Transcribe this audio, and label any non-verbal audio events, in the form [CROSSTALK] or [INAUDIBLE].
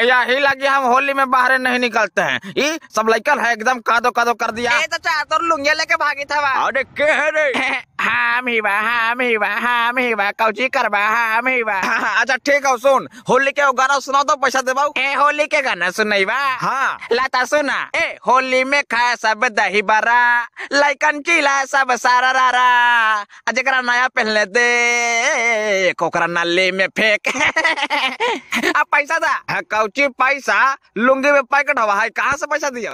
यही लगी हम होली में बाहर नहीं निकलते हैं ये सब लड़कल है एकदम कादो कादो कर दिया ये तो चार तो लुंगे लेके भागी था अरे के है रे [LAUGHS] हामी बा हामी बा हामी बा कौची कर बा हामी बा अच्छा ठीक है सुन होली के गाना सुनाओ तो पैसा देबाऊ ए होली के गाना सुनई बा हाँ लाता सुना ए होली में खाए सब दही बरा लइकन चिला सब सारा रारा जरा नया पहनले दे कोकरा नाली में फेंक [LAUGHS] अब पैसा दा हाँ, कौची पैसा लुंगी में पैकेट हवा है कहाँ से पैसा दिया